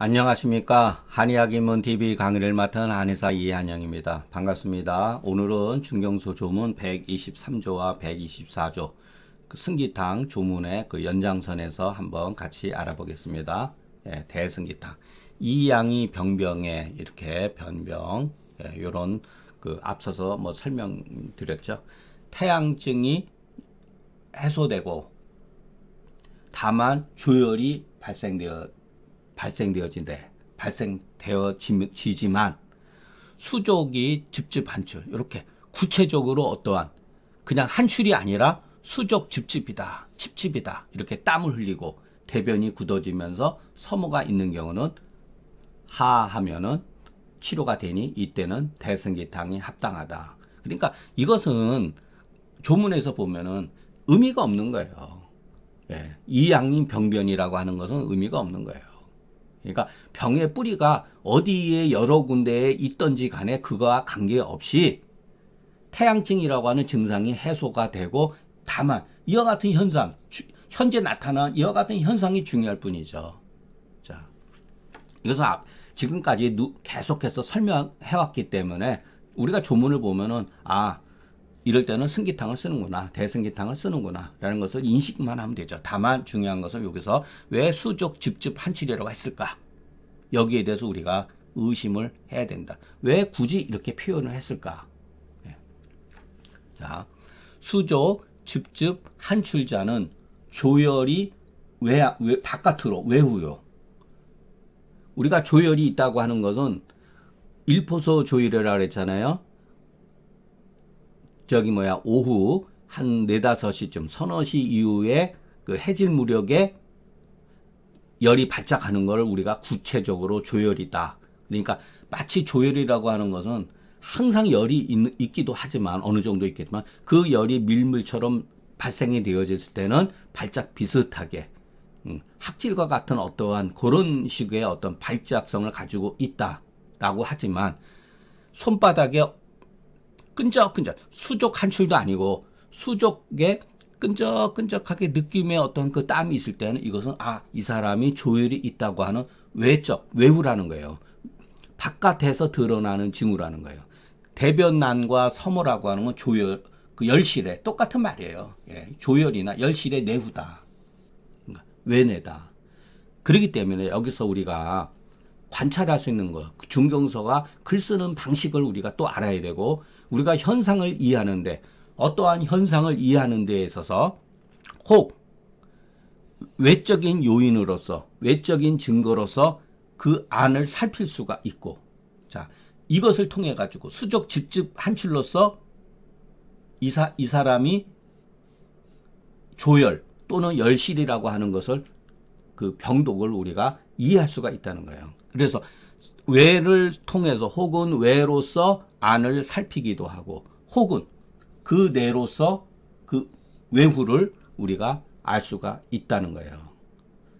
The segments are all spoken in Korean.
안녕하십니까 한의학인문TV 강의를 맡은 한의사 이한영입니다. 반갑습니다. 오늘은 중경소 조문 123조와 124조 그 승기탕 조문의 그 연장선에서 한번 같이 알아보겠습니다. 예, 대승기탕 이양이 병병에 이렇게 변병 이런 예, 그 앞서서 뭐 설명드렸죠. 태양증이 해소되고 다만 조열이 발생되어 발생되어진데 발생되어지지만 수족이 집집 한출 이렇게 구체적으로 어떠한 그냥 한출이 아니라 수족 집집이다 집집이다 이렇게 땀을 흘리고 대변이 굳어지면서 섬유가 있는 경우는 하하면은 치료가 되니 이때는 대승기탕이 합당하다. 그러니까 이것은 조문에서 보면은 의미가 없는 거예요. 예. 이양인 병변이라고 하는 것은 의미가 없는 거예요. 그러니까 병의 뿌리가 어디에 여러 군데에 있던지 간에 그거와 관계없이 태양증이라고 하는 증상이 해소가 되고 다만 이와 같은 현상, 현재 나타난 이와 같은 현상이 중요할 뿐이죠. 자, 이것은 앞, 지금까지 계속해서 설명해왔기 때문에 우리가 조문을 보면은 아 이럴 때는 승기탕을 쓰는구나, 대승기탕을 쓰는구나 라는 것을 인식만 하면 되죠. 다만 중요한 것은 여기서 왜 수족 집집 한치대로가 했을까? 여기에 대해서 우리가 의심을 해야 된다. 왜 굳이 이렇게 표현을 했을까? 네. 자, 수족 집집 한출자는 조열이 외, 외, 바깥으로 외후요. 우리가 조열이 있다고 하는 것은 일포소 조율이라 그랬잖아요. 저기 뭐야 오후 한 네다섯 시쯤 서너 시 이후에 그 해질 무렵에 열이 발작 하는 걸 우리가 구체적으로 조열이다. 그러니까 마치 조열이라고 하는 것은 항상 열이 있, 기도 하지만 어느 정도 있겠지만 그 열이 밀물처럼 발생이 되어졌을 때는 발작 비슷하게 음, 학질과 같은 어떠한 그런 식의 어떤 발작성을 가지고 있다라고 하지만 손바닥에 끈적끈적 수족 한 출도 아니고 수족의 끈적끈적하게 느낌의 어떤 그 땀이 있을 때는 이것은 아 이 사람이 조율이 있다고 하는 외적 외우라는 거예요. 바깥에서 드러나는 징후라는 거예요. 대변난과 서모라고 하는 건 조열 그 열실에 똑같은 말이에요. 예, 조열이나 열실의 내후다. 그러니까 외내다. 그러기 때문에 여기서 우리가 관찰할 수 있는 거 중경서가 글 쓰는 방식을 우리가 또 알아야 되고 우리가 현상을 이해하는데 어떠한 현상을 이해하는 데 있어서 혹 외적인 요인으로서 외적인 증거로서 그 안을 살필 수가 있고 자 이것을 통해 가지고 수적 직접 한출로서 이사 이 사람이 조열 또는 열실이라고 하는 것을 그 병독을 우리가 이해할 수가 있다는 거예요. 그래서 외를 통해서 혹은 외로서 안을 살피기도 하고 혹은 그 내로서 그 외후를 우리가 알 수가 있다는 거예요.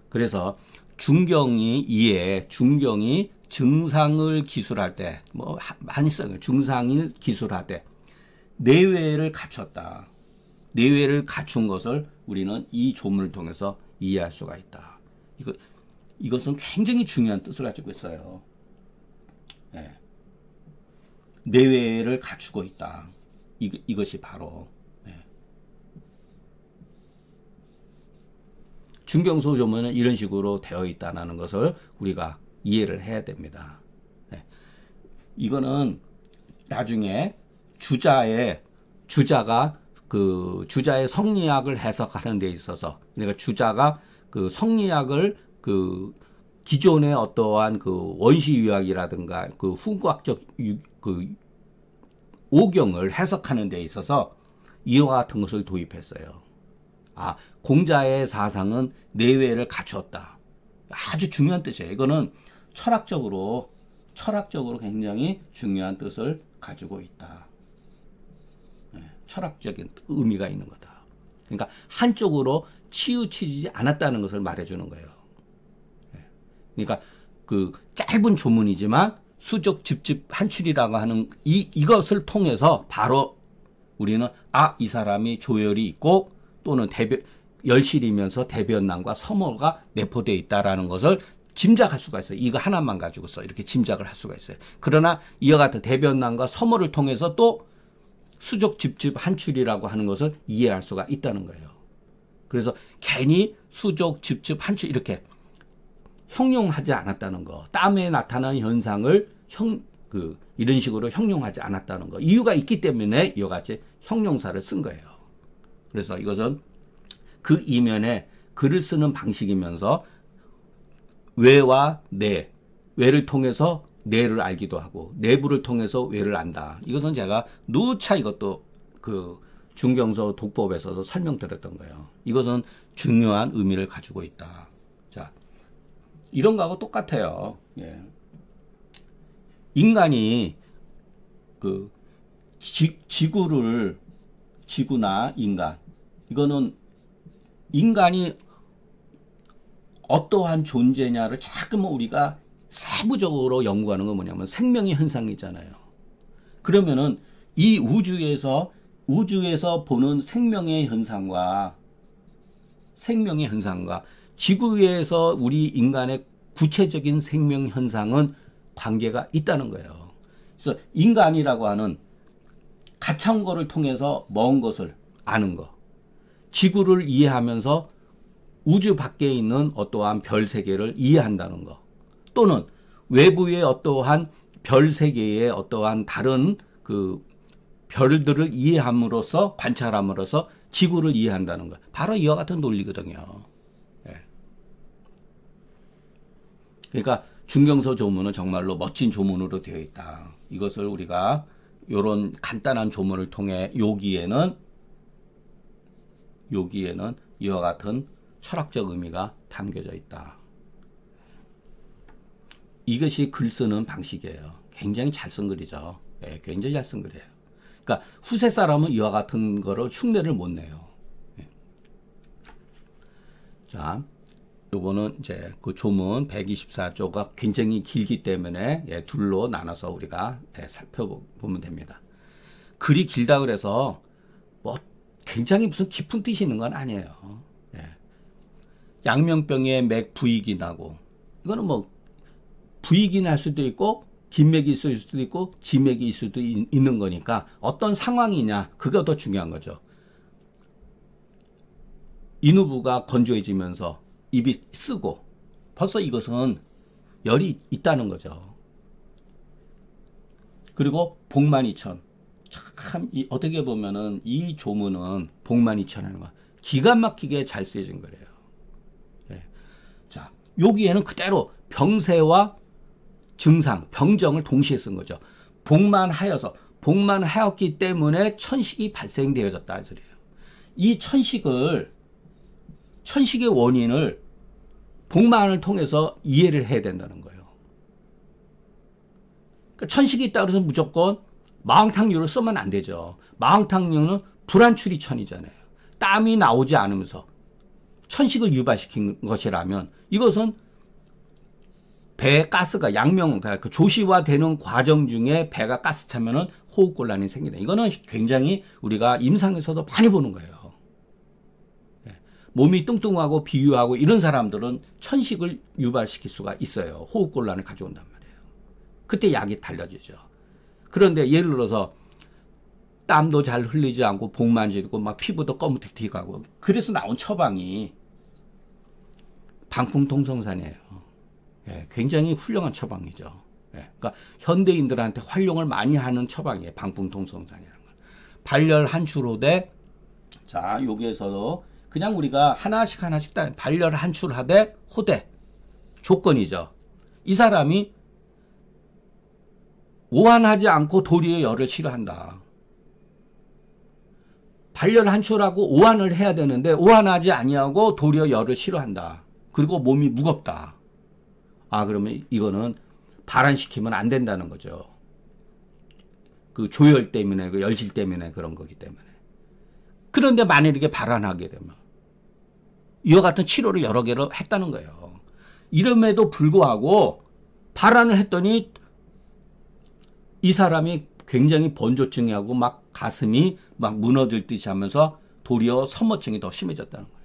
그래서 중경이 이에 중경이 증상을 기술할 때, 뭐, 많이 써요. 증상을 기술할 때, 내외를 갖췄다. 내외를 갖춘 것을 우리는 이 조문을 통해서 이해할 수가 있다. 이거, 이것은 굉장히 중요한 뜻을 가지고 있어요. 내외를 갖추고 있다. 이, 이것이 바로 네. 중경소 조문은 이런 식으로 되어 있다는 것을 우리가 이해를 해야 됩니다. 네. 이거는 나중에 주자의 주자가 그 주자의 성리학을 해석하는 데 있어서 그러니까 주자가 그 성리학을 그 기존의 어떠한 그 원시 유학이라든가 그 훈과학적 그 오경을 해석하는 데 있어서 이와 같은 것을 도입했어요. 아, 공자의 사상은 내외를 갖추었다. 아주 중요한 뜻이에요. 이거는 철학적으로 철학적으로 굉장히 중요한 뜻을 가지고 있다. 네, 철학적인 의미가 있는 거다. 그러니까 한쪽으로 치우치지 않았다는 것을 말해주는 거예요. 그러니까 그 짧은 조문이지만 수족 집집 한출이라고 하는 이 이것을 통해서 바로 우리는 아 이 사람이 조열이 있고 또는 대변 열실이면서 대변난과 서모가 내포되어 있다라는 것을 짐작할 수가 있어요. 이거 하나만 가지고서 이렇게 짐작을 할 수가 있어요. 그러나 이와 같은 대변난과 서모를 통해서 또 수족 집집 한출이라고 하는 것을 이해할 수가 있다는 거예요. 그래서 괜히 수족 집집 한출 이렇게 형용하지 않았다는 거. 땀에 나타난 현상을 형, 그, 이런 식으로 형용하지 않았다는 거. 이유가 있기 때문에 이와 같이 형용사를 쓴 거예요. 그래서 이것은 그 이면에 글을 쓰는 방식이면서 외와 내, 네, 외를 통해서 내를 알기도 하고 내부를 통해서 외를 안다. 이것은 제가 누차 이것도 그 중경서 독법에서도 설명드렸던 거예요. 이것은 중요한 의미를 가지고 있다. 이런 거하고 똑같아요. 예. 인간이 그 지, 지구를 지구나 인간 이거는 인간이 어떠한 존재냐를 자꾸만 우리가 세부적으로 연구하는 건 뭐냐면 생명의 현상이잖아요. 그러면은 이 우주에서 우주에서 보는 생명의 현상과 생명의 현상과 지구에서 우리 인간의 구체적인 생명 현상은 관계가 있다는 거예요. 그래서 인간이라고 하는 가차 거를 통해서 먼 것을 아는 거. 지구를 이해하면서 우주 밖에 있는 어떠한 별 세계를 이해한다는 거. 또는 외부의 어떠한 별 세계의 어떠한 다른 그 별들을 이해함으로써 관찰함으로써 지구를 이해한다는 거. 바로 이와 같은 논리거든요. 그러니까 중경서 조문은 정말로 멋진 조문으로 되어 있다. 이것을 우리가 요런 간단한 조문을 통해 여기에는 여기에는 이와 같은 철학적 의미가 담겨져 있다. 이것이 글 쓰는 방식이에요. 굉장히 잘 쓴 글이죠. 예, 굉장히 잘 쓴 글이에요. 그러니까 후세 사람은 이와 같은 거를 흉내를 못 내요. 예. 자, 요거는 이제 그 조문 124조가 굉장히 길기 때문에 예, 둘로 나눠서 우리가 예, 살펴보면 됩니다. 글이 길다 그래서 뭐 굉장히 무슨 깊은 뜻이 있는 건 아니에요. 예. 양명병에 맥 부익이 나고 이거는 뭐 부익이 날 수도 있고 긴맥이 있을 수도 있고 지맥이 있을 수도 있, 있는 거니까 어떤 상황이냐 그게 더 중요한 거죠. 인후부가 건조해지면서 입이 쓰고 벌써 이것은 열이 있다는 거죠. 그리고 복만이천. 참, 이, 어떻게 보면은 이 조문은 복만이천하는 거. 기가 막히게 잘 쓰여진 거래요. 네. 자, 여기에는 그대로 병세와 증상, 병정을 동시에 쓴 거죠. 복만 하여서, 복만 하였기 때문에 천식이 발생되어졌다. 이 소리예요. 이 천식을 천식의 원인을 복만을 통해서 이해를 해야 된다는 거예요. 그러니까 천식이 있다고 해서 무조건 마황탕류를 쓰면 안 되죠. 마황탕류는 불안추리천이잖아요. 땀이 나오지 않으면서 천식을 유발시킨 것이라면 이것은 배 가스가 양명 그 조시화 되는 과정 중에 배가 가스 차면은 호흡곤란이 생긴다. 이거는 굉장히 우리가 임상에서도 많이 보는 거예요. 몸이 뚱뚱하고 비유하고 이런 사람들은 천식을 유발시킬 수가 있어요. 호흡곤란을 가져온단 말이에요. 그때 약이 달라지죠. 그런데 예를 들어서 땀도 잘 흘리지 않고 복만 지르고 막 피부도 검은틱틱하고 그래서 나온 처방이 방풍통성산이에요. 예, 굉장히 훌륭한 처방이죠. 예, 그러니까 현대인들한테 활용을 많이 하는 처방이에요. 방풍통성산이라는 건. 발열 한주로 돼. 자, 여기에서도 그냥 우리가 하나씩 하나씩 발열 한출 하되 호대 조건이죠. 이 사람이 오한하지 않고 도리의 열을 싫어한다. 발열 한출하고 오한을 해야 되는데 오한하지 아니하고 도리어 열을 싫어한다. 그리고 몸이 무겁다. 아 그러면 이거는 발안시키면 안 된다는 거죠. 그 조열 때문에 그 열실 때문에 그런 거기 때문에. 그런데 만일 이게 발안하게 되면 이와 같은 치료를 여러 개로 했다는 거예요. 이름에도 불구하고 발안을 했더니 이 사람이 굉장히 번조증이하고 막 가슴이 막 무너질 듯이 하면서 도리어 선모증이 더 심해졌다는 거예요.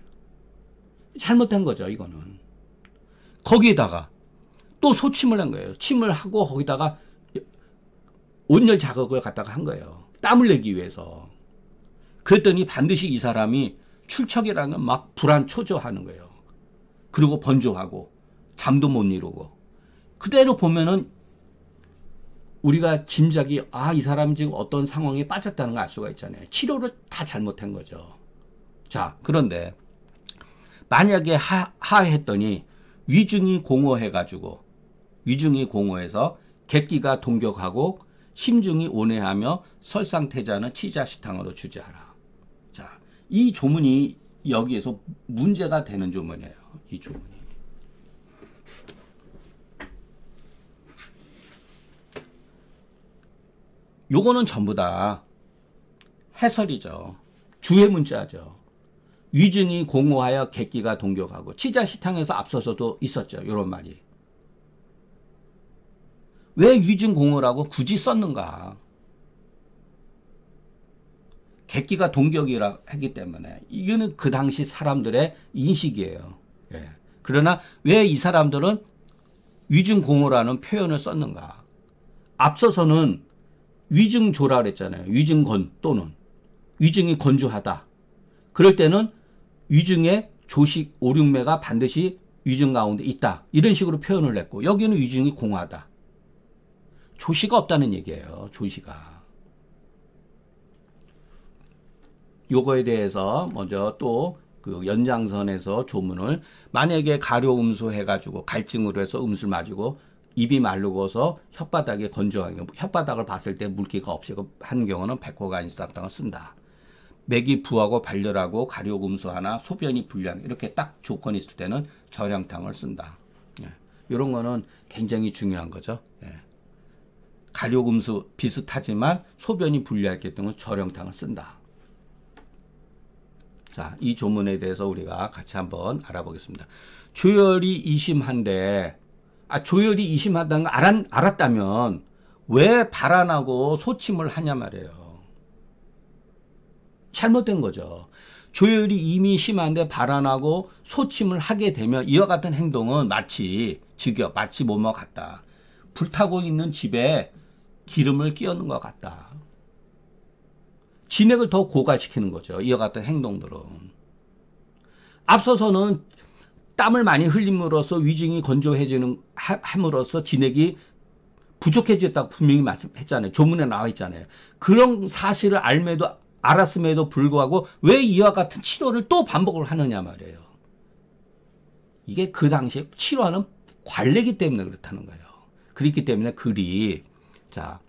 잘못된 거죠, 이거는. 거기에다가 또 소침을 한 거예요. 침을 하고 거기다가 온열 자극을 갖다가 한 거예요. 땀을 내기 위해서. 그랬더니 반드시 이 사람이 출척이라는 건 막 불안 초조하는 거예요. 그리고 번조하고 잠도 못 이루고 그대로 보면은 우리가 짐작이 아 이 사람 지금 어떤 상황에 빠졌다는 걸 알 수가 있잖아요. 치료를 다 잘못한 거죠. 자 그런데 만약에 하, 하했더니 위중이 공허해가지고 위중이 공허해서 객기가 동격하고 심중이 온해하며 설상태자는 치자식탕으로 주제하라. 이 조문이 여기에서 문제가 되는 조문이에요. 이 조문이. 요거는 전부 다 해설이죠. 주의 문자죠. 위증이 공허하여 객기가 동격하고 치자 시탕에서 앞서서도 있었죠. 요런 말이. 왜 위증 공허라고 굳이 썼는가? 객기가 동격이라 했기 때문에 이거는 그 당시 사람들의 인식이에요. 예. 그러나 왜 이 사람들은 위증공호라는 표현을 썼는가? 앞서서는 위증조라 그랬잖아요. 위증건 또는 위증이 건조하다. 그럴 때는 위증의 조식 오륙매가 반드시 위증 가운데 있다. 이런 식으로 표현을 했고 여기는 위증이 공하다. 조시가 없다는 얘기예요. 조시가. 요거에 대해서 먼저 또 그 연장선에서 조문을 만약에 가려 음수 해가지고 갈증으로 해서 음수를 맞이고 입이 말르고서 혓바닥에 건조한 경우 혓바닥을 봤을 때 물기가 없이 그 한 경우는 백호간이스탕을 쓴다. 맥이 부하고 발열하고 가려음수 하나 소변이 불량 이렇게 딱 조건이 있을 때는 절양탕을 쓴다. 예. 이런 거는 굉장히 중요한 거죠. 예. 가려음수 비슷하지만 소변이 불량했기 때문에 절양탕을 쓴다. 자, 이 조문에 대해서 우리가 같이 한번 알아보겠습니다. 조열이 이심한데, 아, 조열이 이심하다는 걸 알았, 알았다면 왜 발안하고 소침을 하냐 말이에요. 잘못된 거죠. 조율이 이미 심한데 발언하고 소침을 하게 되면 이와 같은 행동은 마치 직역, 마치 뭐뭐 같다. 불타고 있는 집에 기름을 끼얹는 것 같다. 진액을 더 고갈시키는 거죠. 이와 같은 행동들은. 앞서서는 땀을 많이 흘림으로써 위증이 건조해지는 함으로써 진액이 부족해졌다고 분명히 말씀했잖아요. 조문에 나와 있잖아요. 그런 사실을 알매도 알았음에도 불구하고 왜 이와 같은 치료를 또 반복을 하느냐 말이에요. 이게 그 당시에 치료하는 관례기 때문에 그렇다는 거예요. 그렇기 때문에 글이 자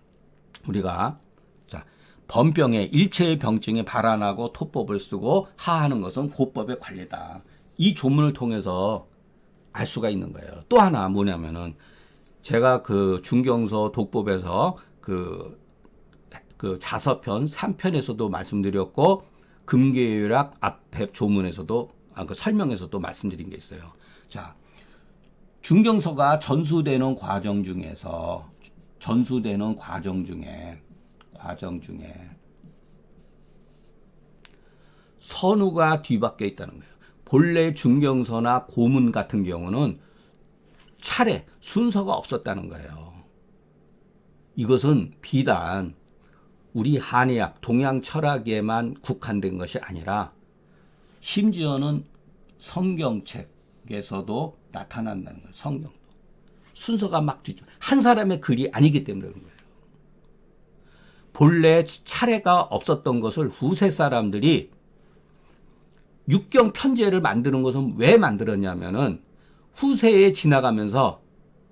우리가 범병의 일체의 병증에 발안하고 토법을 쓰고 하하는 것은 고법의 관례다. 이 조문을 통해서 알 수가 있는 거예요. 또 하나 뭐냐면은 제가 그 중경서 독법에서 그, 그 자서편 3편에서도 말씀드렸고 금계유락 앞에 조문에서도 아, 그 설명에서도 말씀드린 게 있어요. 자, 중경서가 전수되는 과정 중에서 전수되는 과정 중에 과정 중에 선우가 뒤바뀌어 있다는 거예요. 본래 중경서나 고문 같은 경우는 차례 순서가 없었다는 거예요. 이것은 비단 우리 한의학 동양 철학에만 국한된 것이 아니라 심지어는 성경책에서도 나타난다는 거예요. 성경도 순서가 막 뒤쪽 한 사람의 글이 아니기 때문에 그런 거예요. 본래 차례가 없었던 것을 후세 사람들이 육경 편제를 만드는 것은 왜 만들었냐면은 후세에 지나가면서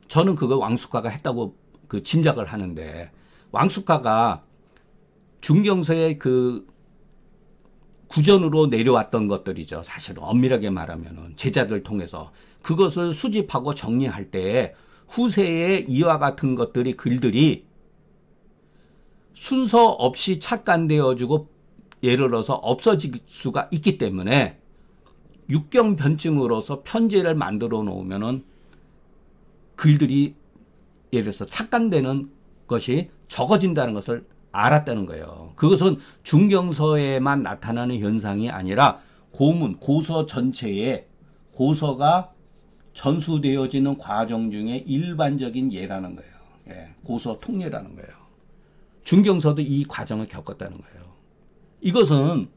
저는 그거 왕숙화가 했다고 그 짐작을 하는데 왕숙화가 중경서의 그 구전으로 내려왔던 것들이죠. 사실 엄밀하게 말하면은 제자들 통해서 그것을 수집하고 정리할 때에 후세에 이와 같은 것들이 글들이 순서 없이 착간되어지고 예를 들어서 없어질 수가 있기 때문에 육경 변증으로서 편지를 만들어 놓으면은 글들이 예를 들어서 착간되는 것이 적어진다는 것을 알았다는 거예요. 그것은 중경서에만 나타나는 현상이 아니라 고문, 고서 전체에 고서가 전수되어지는 과정 중에 일반적인 예라는 거예요. 예, 고서 통례라는 거예요. 중경서도 이 과정을 겪었다는 거예요. 이것은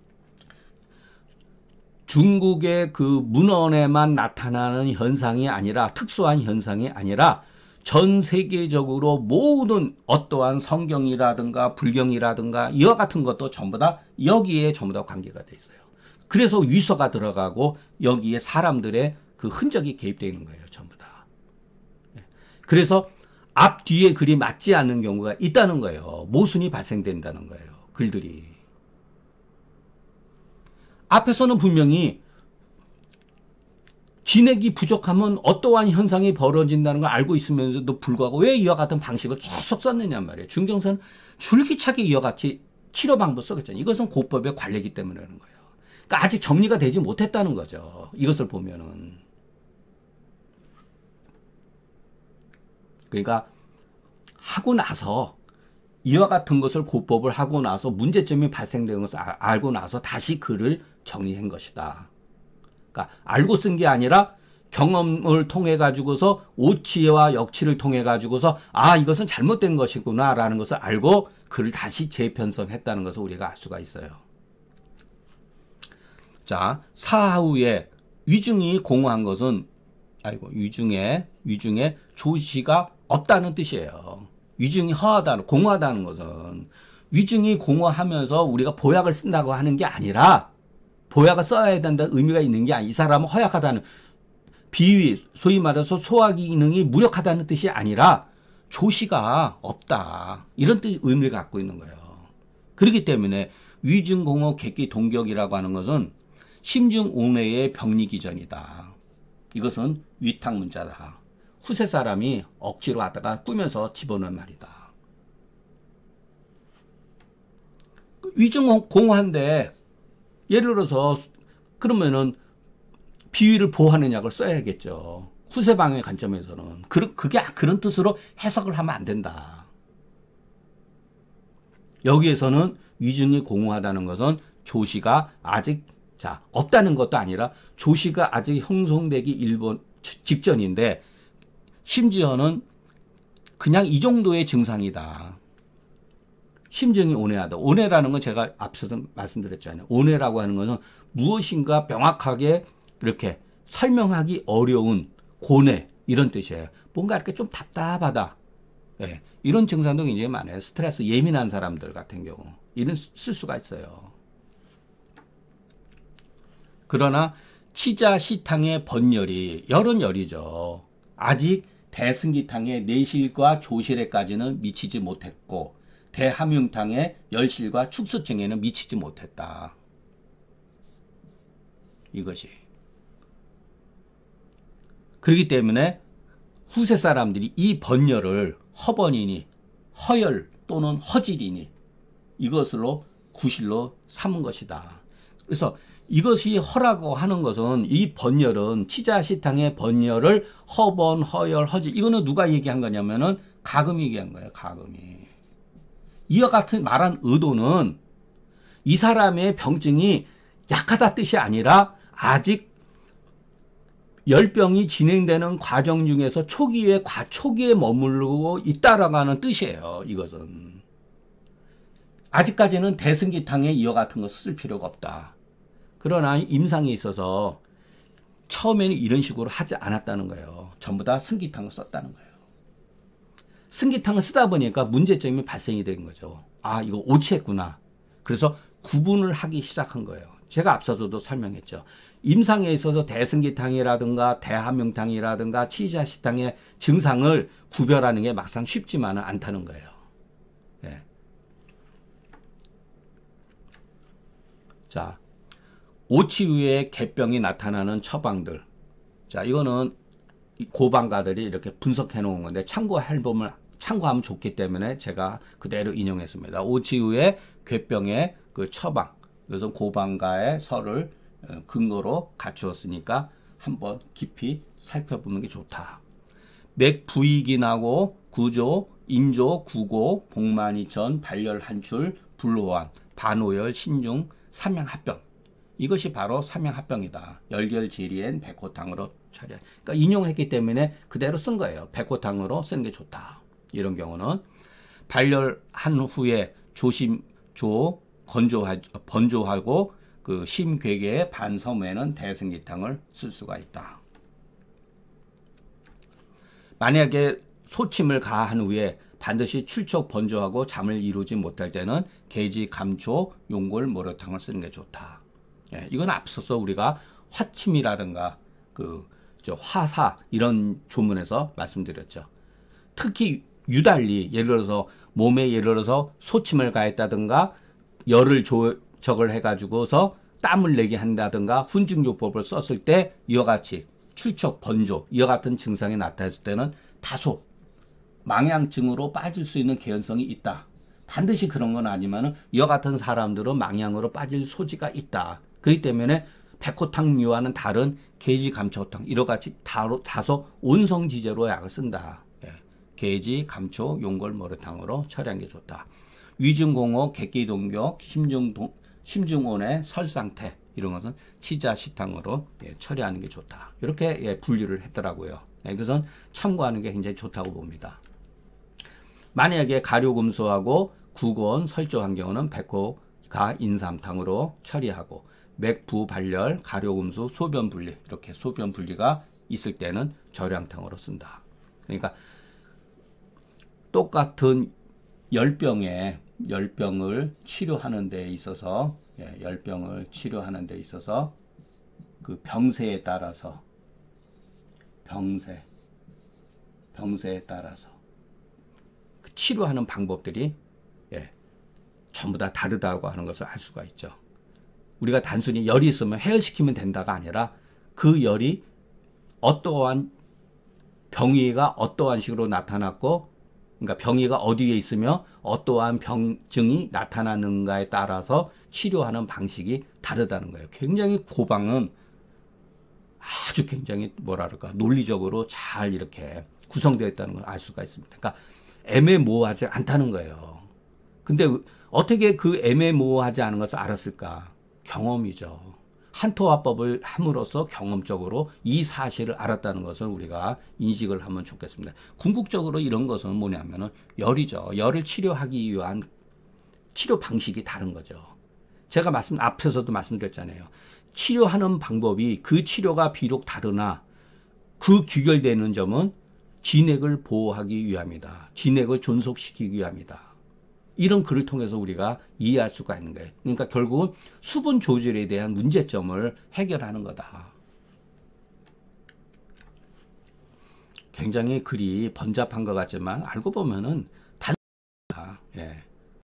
중국의 그 문헌에만 나타나는 현상이 아니라 특수한 현상이 아니라 전 세계적으로 모든 어떠한 성경이라든가 불경이라든가 이와 같은 것도 전부 다 여기에 전부 다 관계가 돼 있어요. 그래서 위서가 들어가고 여기에 사람들의 그 흔적이 개입되어 있는 거예요. 전부 다. 예. 그래서 앞 뒤에 글이 맞지 않는 경우가 있다는 거예요. 모순이 발생된다는 거예요. 글들이. 앞에서는 분명히 진액이 부족하면 어떠한 현상이 벌어진다는 걸 알고 있으면서도 불구하고 왜 이와 같은 방식을 계속 썼느냐 말이에요. 중경선 줄기차게 이와 같이 치료 방법 써겠잖아요. 이것은 고법의 관례이기 때문이라는 거예요. 그러니까 아직 정리가 되지 못했다는 거죠. 이것을 보면은. 그러니까 하고 나서 이와 같은 것을 고법을 하고 나서 문제점이 발생된 것을 아, 알고 나서 다시 글을 정리한 것이다. 그러니까 알고 쓴 게 아니라 경험을 통해 가지고서 오치와 역치를 통해 가지고서 아 이것은 잘못된 것이구나라는 것을 알고 글을 다시 재편성했다는 것을 우리가 알 수가 있어요. 자 사후에 위중이 공허한 것은 아이고 위중에 위중에 조시가 없다는 뜻이에요. 위증이 허하다는, 공허하다는 것은 위증이 공허하면서 우리가 보약을 쓴다고 하는 게 아니라 보약을 써야 된다는 의미가 있는 게 아니, 이 사람은 허약하다는 비위, 소위 말해서 소화 기능이 무력하다는 뜻이 아니라 조시가 없다. 이런 뜻 의미를 갖고 있는 거예요. 그렇기 때문에 위증공허 객기 동격이라고 하는 것은 심증 오뇌의 병리 기전이다. 이것은 위탁 문자다. 후세 사람이 억지로 왔다가 꾸면서 집어넣은 말이다. 그 위증공허한데 예를 들어서 그러면은 비위를 보호하는 약을 써야겠죠. 후세방의 관점에서는 그, 그게 그런 뜻으로 해석을 하면 안 된다. 여기에서는 위증이 공허하다는 것은 조시가 아직 자 없다는 것도 아니라 조시가 아직 형성되기 일본 직전인데 심지어는 그냥 이 정도의 증상이다. 심정이 온해하다. 온해라는 건 제가 앞서도 말씀드렸잖아요. 온해라고 하는 것은 무엇인가 명확하게 이렇게 설명하기 어려운 고뇌 이런 뜻이에요. 뭔가 이렇게 좀 답답하다. 네. 이런 증상도 굉장히 많아요. 스트레스 예민한 사람들 같은 경우 이런 쓸 수가 있어요. 그러나 치자 시탕의 번열이 열은 열이죠. 아직 대승기탕의 내실과 조실에까지는 미치지 못했고 대함융탕의 열실과 축소증에는 미치지 못했다. 이것이. 그렇기 때문에 후세 사람들이 이 번열을 허번이니 허열 또는 허질이니 이것으로 구실로 삼은 것이다. 그래서 이것이 허라고 하는 것은 이 번열은 치자시탕의 번열을 허번, 허열, 허지 이거는 누가 얘기한 거냐면은 가금이 얘기한 거예요. 가금이. 이와 같은 말한 의도는 이 사람의 병증이 약하다 뜻이 아니라 아직 열병이 진행되는 과정 중에서 초기에 과 초기에 머무르고 있다라고 하는 뜻이에요. 이것은 아직까지는 대승기탕의 이와 같은 것을 쓸 필요가 없다. 그러나 임상에 있어서 처음에는 이런 식으로 하지 않았다는 거예요. 전부 다 승기탕을 썼다는 거예요. 승기탕을 쓰다 보니까 문제점이 발생이 된 거죠. 아, 이거 오치했구나. 그래서 구분을 하기 시작한 거예요. 제가 앞서서도 설명했죠. 임상에 있어서 대승기탕이라든가 대한명탕이라든가 치자식탕의 증상을 구별하는 게 막상 쉽지만은 않다는 거예요. 예. 자, 오치유의 개병이 나타나는 처방들. 자, 이거는 고방가들이 이렇게 분석해 놓은 건데 참고 할범을 참고하면 좋기 때문에 제가 그대로 인용했습니다. 오치유의 괴병의 그 처방. 그래서 고방가의 설을 어, 근거로 갖추었으니까 한번 깊이 살펴보는 게 좋다. 맥 부익이 나고 구조, 인조, 구고, 복만이천, 발열 한출, 불로환, 반오열, 신중, 삼양합병. 이것이 바로 삼양합병이다. 열결지리엔 백호탕으로 차려. 그러니까 인용했기 때문에 그대로 쓴 거예요. 백호탕으로 쓰는 게 좋다. 이런 경우는 발열한 후에 조심 조 건조하 번조하고 그 심괴계의 반섬에는 대승기탕을 쓸 수가 있다. 만약에 소침을 가한 후에 반드시 출척 번조하고 잠을 이루지 못할 때는 계지 감초 용골 모래탕을 쓰는 게 좋다. 예, 이건 앞서서 우리가 화침이라든가 그 저 화사 이런 조문에서 말씀드렸죠. 특히 유달리 예를 들어서 몸에 예를 들어서 소침을 가했다든가 열을 조적을 해가지고서 땀을 내게 한다든가 훈증요법을 썼을 때 이와 같이 출척 번조 이와 같은 증상이 나타났을 때는 다소 망향증으로 빠질 수 있는 개연성이 있다. 반드시 그런 건아니지만 이와 같은 사람들은 망향으로 빠질 소지가 있다. 그렇기 때문에 백호탕류와는 다른 계지 감초탕 이러같이 다로, 다소 온성지제로 약을 쓴다. 예. 계지, 감초, 용골, 머리탕으로 처리한 게 좋다. 위증공호, 객기동격, 심증 심증온의 설상태 이런 것은 치자식탕으로 예, 처리하는 게 좋다. 이렇게 예, 분류를 했더라고요. 예, 이것은 참고하는 게 굉장히 좋다고 봅니다. 만약에 가료금소하고 구건, 설조한 경우는 백호가 인삼탕으로 처리하고 맥부 발열, 가려움수 소변 분리 이렇게 소변 분리가 있을 때는 절양탕으로 쓴다. 그러니까 똑같은 열병에 열병을 치료하는 데 있어서 예, 열병을 치료하는 데 있어서 그 병세에 따라서 병세 병세에 따라서 그 치료하는 방법들이 예, 전부 다 다르다고 하는 것을 알 수가 있죠. 우리가 단순히 열이 있으면 해열시키면 된다가 아니라 그 열이 어떠한 병위가 어떠한 식으로 나타났고 그러니까 병위가 어디에 있으며 어떠한 병증이 나타나는가에 따라서 치료하는 방식이 다르다는 거예요. 굉장히 고방은 아주 굉장히 뭐라그럴까 논리적으로 잘 이렇게 구성되어 있다는 걸 알 수가 있습니다. 그러니까 애매모호하지 않다는 거예요. 근데 어떻게 그 애매모호하지 않은 것을 알았을까? 경험이죠. 한토화법을 함으로써 경험적으로 이 사실을 알았다는 것을 우리가 인식을 하면 좋겠습니다. 궁극적으로 이런 것은 뭐냐면은 열이죠. 열을 치료하기 위한 치료 방식이 다른 거죠. 제가 말씀 앞에서도 말씀드렸잖아요. 치료하는 방법이 그 치료가 비록 다르나 그 귀결되는 점은 진액을 보호하기 위함이다. 진액을 존속시키기 위함이다. 이런 글을 통해서 우리가 이해할 수가 있는 거예요. 그러니까 결국은 수분 조절에 대한 문제점을 해결하는 거다. 굉장히 글이 번잡한 것 같지만 알고 보면은 단순합니다. 예.